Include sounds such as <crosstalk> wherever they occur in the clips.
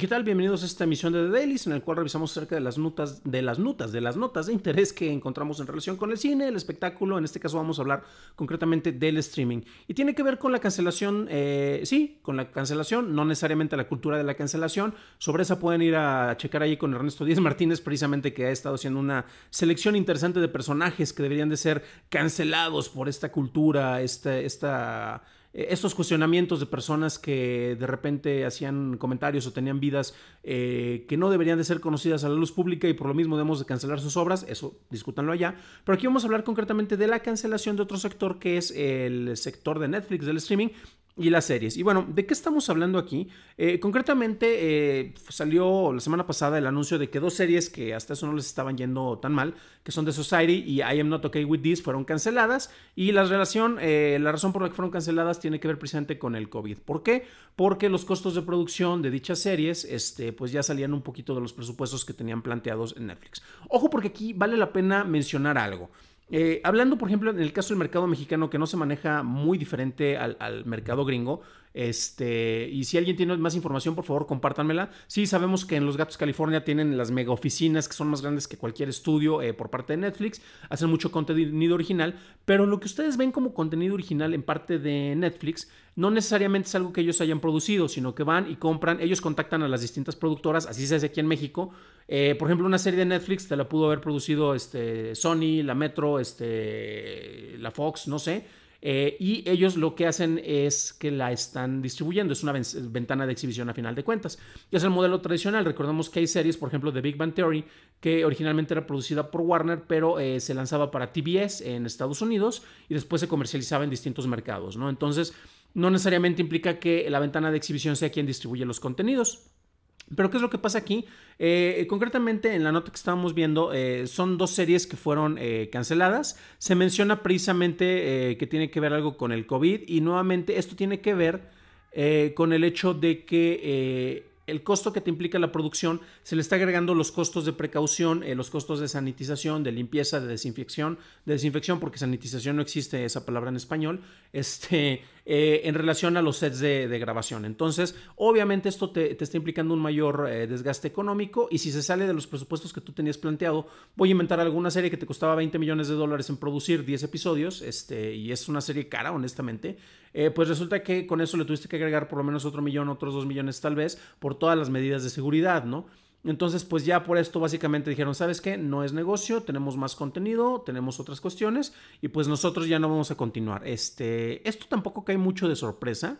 qué tal? Bienvenidos a esta emisión de The Dailies, en el cual revisamos acerca de las notas, de las notas, de las notas de interés que encontramos en relación con el cine, el espectáculo. En este caso vamos a hablar concretamente del streaming. Y tiene que ver con la cancelación, eh, sí, con la cancelación, no necesariamente la cultura de la cancelación. Sobre esa pueden ir a checar ahí con Ernesto Díaz Martínez, precisamente que ha estado haciendo una selección interesante de personajes que deberían de ser cancelados por esta cultura, este, esta, esta eh, estos cuestionamientos de personas que de repente hacían comentarios o tenían vidas eh, que no deberían de ser conocidas a la luz pública y por lo mismo debemos de cancelar sus obras, eso discútanlo allá. Pero aquí vamos a hablar concretamente de la cancelación de otro sector que es el sector de Netflix, del streaming, y las series. Y bueno, ¿de qué estamos hablando aquí? Eh, concretamente eh, salió la semana pasada el anuncio de que dos series que hasta eso no les estaban yendo tan mal, que son The Society y I Am Not Okay With This, fueron canceladas. Y la relación, eh, la razón por la que fueron canceladas tiene que ver precisamente con el COVID. ¿Por qué? Porque los costos de producción de dichas series, este, pues ya salían un poquito de los presupuestos que tenían planteados en Netflix. Ojo porque aquí vale la pena mencionar algo. Eh, hablando, por ejemplo, en el caso del mercado mexicano, que no se maneja muy diferente al, al mercado gringo, este, y si alguien tiene más información, por favor, compártanmela. Sí, sabemos que en Los Gatos California tienen las mega oficinas que son más grandes que cualquier estudio eh, por parte de Netflix. Hacen mucho contenido original, pero lo que ustedes ven como contenido original en parte de Netflix no necesariamente es algo que ellos hayan producido, sino que van y compran, ellos contactan a las distintas productoras, así se hace aquí en México. Eh, por ejemplo, una serie de Netflix te la pudo haber producido este, Sony, la Metro, este, la Fox, no sé eh, y ellos lo que hacen es que la están distribuyendo. Es una ventana de exhibición a final de cuentas. Y es el modelo tradicional. Recordamos que hay series, por ejemplo, de Big Bang Theory, que originalmente era producida por Warner, pero eh, se lanzaba para TBS en Estados Unidos y después se comercializaba en distintos mercados. ¿no? Entonces, no necesariamente implica que la ventana de exhibición sea quien distribuye los contenidos. Pero ¿qué es lo que pasa aquí? Eh, concretamente en la nota que estábamos viendo, eh, son dos series que fueron eh, canceladas. Se menciona precisamente que tiene que ver algo con el COVID y nuevamente esto tiene que ver con el hecho de que el costo que te implica la producción, se le está agregando los costos de precaución, los costos de sanitización, de limpieza, de desinfección, de desinfección porque sanitización no existe esa palabra en español, este, eh, en relación a los sets de, grabación. Entonces, obviamente esto te, está implicando un mayor eh, desgaste económico y si se sale de los presupuestos que tú tenías planteado, voy a inventar alguna serie que te costaba 20 millones de dólares en producir 10 episodios, este, y es una serie cara, honestamente. Eh, pues resulta que con eso le tuviste que agregar por lo menos otro millón, otros dos millones tal vez, por todas las medidas de seguridad, ¿no? Entonces, pues ya por esto básicamente dijeron, ¿sabes qué? No es negocio, tenemos más contenido, tenemos otras cuestiones y pues nosotros ya no vamos a continuar. Este, esto tampoco cae mucho de sorpresa.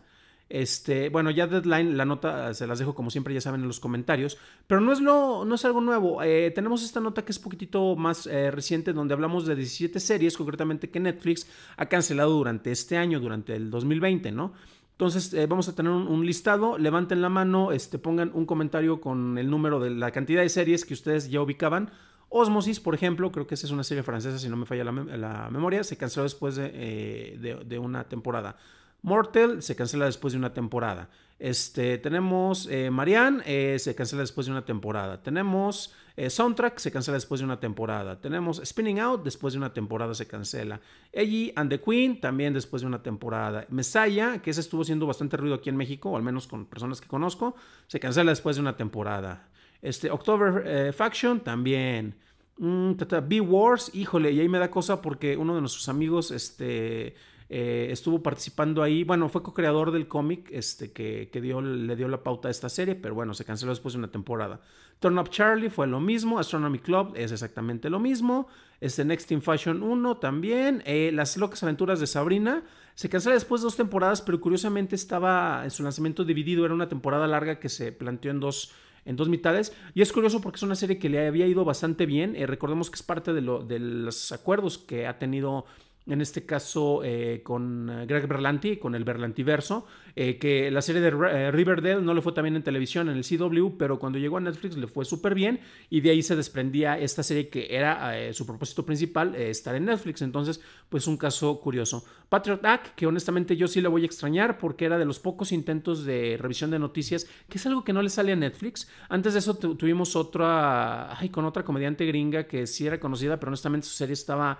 Este, bueno, ya Deadline, la nota eh, se las dejo como siempre, ya saben en los comentarios, pero no es, lo, no es algo nuevo. Eh, tenemos esta nota que es poquitito más eh, reciente, donde hablamos de 17 series, concretamente que Netflix ha cancelado durante este año, durante el 2020, ¿no? Entonces eh, vamos a tener un, listado, levanten la mano, este, pongan un comentario con el número de la cantidad de series que ustedes ya ubicaban. Osmosis, por ejemplo, creo que esa es una serie francesa, si no me falla la, memoria, se canceló después eh, de, de una temporada. Mortal se cancela después de una temporada. Este, tenemos eh, Marianne, eh, se cancela después de una temporada. Tenemos eh, Soundtrack, se cancela después de una temporada. Tenemos Spinning Out, después de una temporada se cancela. Ellie and the Queen, también después de una temporada. Messiah, que ese estuvo siendo bastante ruido aquí en México, al menos con personas que conozco, se cancela después de una temporada. Este, October Faction, también. b mm, Be Wars, híjole, y ahí me da cosa porque uno de nuestros amigos, este eh, estuvo participando ahí, bueno, fue co-creador del cómic este, que, dio, le dio la pauta a esta serie, pero bueno, se canceló después de una temporada. Turn Up Charlie fue lo mismo, Astronomy Club es exactamente lo mismo, este Next in Fashion 1 también, eh, Las locas aventuras de Sabrina, se canceló después de dos temporadas, pero curiosamente estaba en su lanzamiento dividido, era una temporada larga que se planteó en dos en dos mitades. Y es curioso porque es una serie que le había ido bastante bien. Eh, recordemos que es parte de, los acuerdos que ha tenido en este caso eh, con eh, Greg Berlanti, con el Berlantiverso, eh, que la serie de Riverdale no le fue también en televisión, en el CW, pero cuando llegó a Netflix le fue súper bien y de ahí se desprendía esta serie que era su propósito principal, estar en Netflix. Entonces, pues un caso curioso. Patriot Act, que honestamente yo sí le voy a extrañar porque era de los pocos intentos de revisión de noticias, que es algo que no le sale a Netflix. Antes de eso tuvimos otra, ay, con otra comediante gringa que sí era conocida, pero honestamente su serie estaba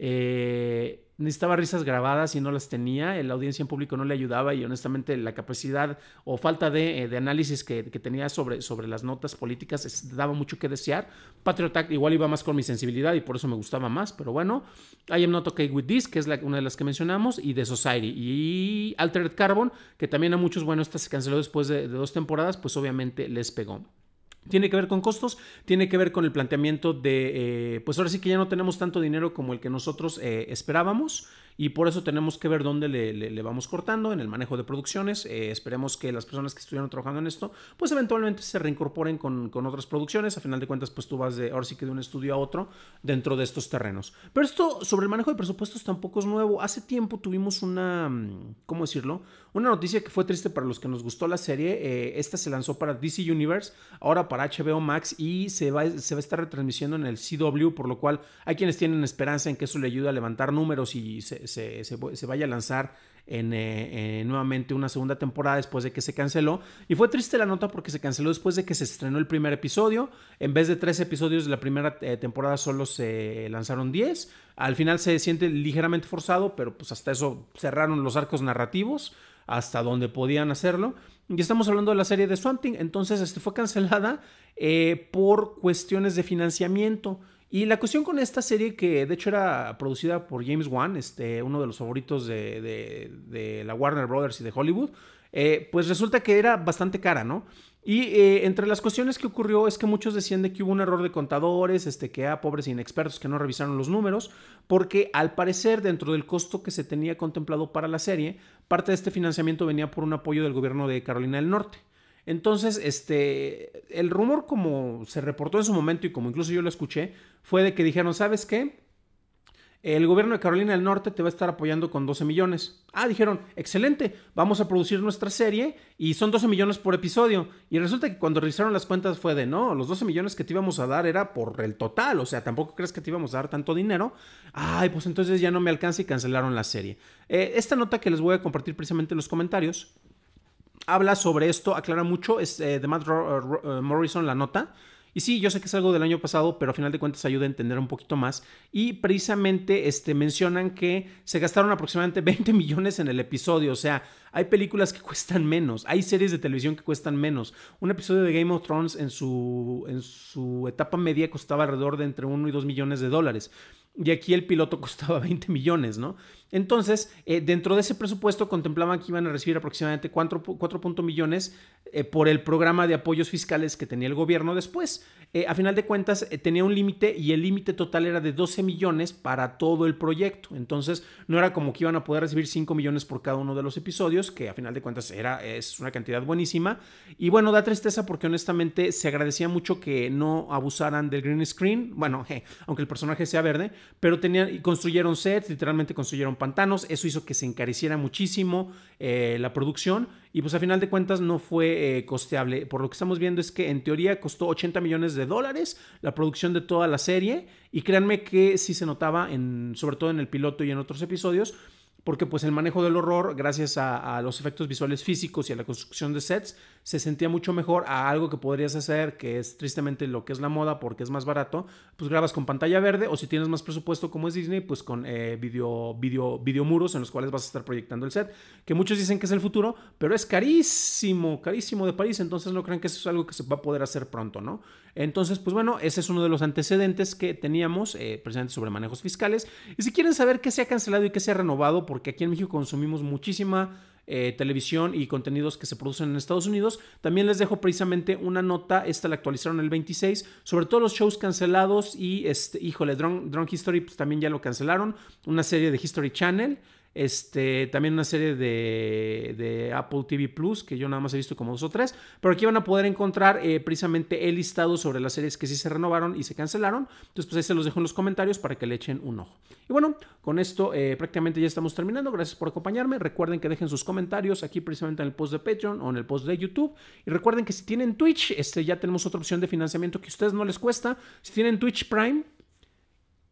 eh, necesitaba risas grabadas y no las tenía, la audiencia en público no le ayudaba y honestamente la capacidad o falta de, eh, análisis que, tenía sobre, sobre las notas políticas daba mucho que desear. Patriot Act igual iba más con mi sensibilidad y por eso me gustaba más, pero bueno, I Am Not Okay With This, que es una de las que mencionamos, y The Society, y Altered Carbon, que también a muchos, bueno, esta se canceló después de dos temporadas, pues obviamente les pegó. Tiene que ver con costos, tiene que ver con el planteamiento de, eh, pues ahora sí que ya no tenemos tanto dinero como el que nosotros eh, esperábamos y por eso tenemos que ver dónde le, vamos cortando en el manejo de producciones. Eh, esperemos que las personas que estuvieron trabajando en esto, pues eventualmente se reincorporen con, con, otras producciones. A final de cuentas, pues tú vas de, ahora sí que de un estudio a otro dentro de estos terrenos. Pero esto sobre el manejo de presupuestos tampoco es nuevo. Hace tiempo tuvimos una, ¿cómo decirlo? Una noticia que fue triste para los que nos gustó la serie. esta se lanzó para DC Universe, ahora para HBO Max y se va, a estar retransmitiendo en el CW, por lo cual hay quienes tienen esperanza en que eso le ayude a levantar números y se, vaya a lanzar en, eh, eh, nuevamente una segunda temporada después de que se canceló. Y fue triste la nota porque se canceló después de que se estrenó el primer episodio. En vez de tres episodios de la primera eh, temporada solo se lanzaron diez Al final se siente ligeramente forzado, pero pues hasta eso cerraron los arcos narrativos hasta donde podían hacerlo. Y estamos hablando de la serie de Swanting. entonces este, fue cancelada eh, por cuestiones de financiamiento. Y la cuestión con esta serie, que de hecho era producida por James Wan, este, uno de los favoritos de, de, la Warner Brothers y de Hollywood, eh, pues resulta que era bastante cara, ¿no? Y eh, entre las cuestiones que ocurrió es que muchos decían de que hubo un error de contadores, este, que a ah, pobres inexpertos que no revisaron los números, porque al parecer dentro del costo que se tenía contemplado para la serie, Parte de este financiamiento venía por un apoyo del gobierno de Carolina del Norte. Entonces, este, el rumor como se reportó en su momento y como incluso yo lo escuché, fue de que dijeron, ¿sabes qué? el gobierno de Carolina del Norte te va a estar apoyando con 12 millones. Ah, dijeron, excelente, vamos a producir nuestra serie y son 12 millones por episodio. Y resulta que cuando revisaron las cuentas fue de, no, los 12 millones que te íbamos a dar era por el total, o sea, tampoco crees que te íbamos a dar tanto dinero. Ay, pues entonces ya no me alcanza y cancelaron la serie. Eh, esta nota que les voy a compartir precisamente en los comentarios habla sobre esto, aclara mucho, es eh, de Matt Morrison la nota. Y sí, yo sé que es algo del año pasado, pero a final de cuentas ayuda a entender un poquito más. Y precisamente este, mencionan que se gastaron aproximadamente 20 <laughs> millones en el episodio. O sea, hay películas que cuestan menos, hay series de televisión que cuestan menos. Un episodio de Game of Thrones en su, en su etapa media costaba alrededor de entre 1 y 2 millones de dólares. Y aquí el piloto <laughs> costaba 20 millones, ¿no? Entonces, eh, dentro de ese presupuesto contemplaban que iban a recibir aproximadamente 4, millones eh, por el programa de apoyos fiscales que tenía el gobierno después. Eh, a final de cuentas, tenía un límite y el límite total era de 12 millones para todo el proyecto. Entonces, no era como que iban a poder recibir 5 millones por cada uno de los episodios, que a final de cuentas era, es una cantidad buenísima. Y bueno, da tristeza porque honestamente se agradecía mucho que no abusaran del green screen. Bueno, <laughs> aunque el personaje sea verde, pero tenían, construyeron sets, literalmente construyeron pantanos, eso hizo que se encareciera muchísimo eh, la producción y pues a final de cuentas no fue eh, costeable. Por lo que estamos viendo es que en teoría costó 80 millones de dólares la producción de toda la serie y créanme que sí se notaba, en, sobre todo en el piloto y en otros episodios, porque pues el manejo del horror, gracias a, los efectos visuales físicos y a la construcción de sets, se sentía mucho mejor a algo que podrías hacer, que es tristemente lo que es la moda, porque es más barato, pues grabas con pantalla verde o si tienes más presupuesto como es Disney, pues con eh, video, video, muros en los cuales vas a estar proyectando el set, que muchos dicen que es el futuro, pero es carísimo, carísimo de país entonces no crean que eso es algo que se va a poder hacer pronto, ¿no? Entonces, pues bueno, ese es uno de los antecedentes que teníamos eh, precisamente sobre manejos fiscales. Y si quieren saber qué se ha cancelado y qué se ha renovado, por porque aquí en México consumimos muchísima eh, televisión y contenidos que se producen en Estados Unidos. También les dejo precisamente una nota, esta la actualizaron el 26, sobre todo los shows cancelados y, este, híjole, Drunk History pues, también ya lo cancelaron, una serie de History Channel. Este, también una serie de, Apple TV Plus, que yo nada más he visto como dos o tres, pero aquí van a poder encontrar eh, precisamente el listado sobre las series que sí se renovaron y se cancelaron. Entonces, pues ahí se los dejo en los comentarios para que le echen un ojo. Y bueno, con esto eh, prácticamente ya estamos terminando. Gracias por acompañarme. Recuerden que dejen sus comentarios aquí precisamente en el post de Patreon o en el post de YouTube. Y recuerden que si tienen Twitch, este, ya tenemos otra opción de financiamiento que a ustedes no les cuesta. Si tienen Twitch Prime,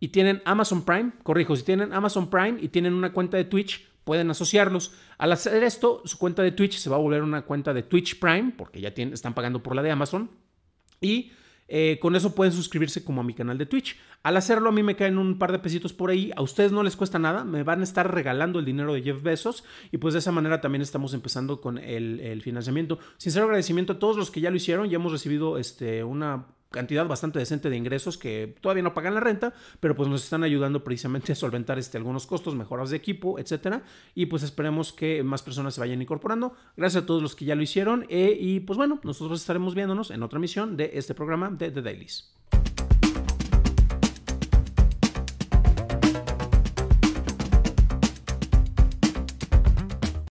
y tienen Amazon Prime, corrijo, si tienen Amazon Prime y tienen una cuenta de Twitch, pueden asociarlos. Al hacer esto, su cuenta de Twitch se va a volver una cuenta de Twitch Prime, porque ya están pagando por la de Amazon. Y eh, con eso pueden suscribirse como a mi canal de Twitch. Al hacerlo a mí me caen un par de pesitos por ahí. A ustedes no les cuesta nada. Me van a estar regalando el dinero de Jeff Bezos. Y pues de esa manera también estamos empezando con el, financiamiento. Sincero agradecimiento a todos los que ya lo hicieron. Ya hemos recibido este, una cantidad bastante decente de ingresos que todavía no pagan la renta, pero pues nos están ayudando precisamente a solventar este, algunos costos, mejoras de equipo, etcétera. Y pues esperemos que más personas se vayan incorporando. Gracias a todos los que ya lo hicieron. Eh, y pues bueno, nosotros estaremos viéndonos en otra emisión de este programa de The Dailies.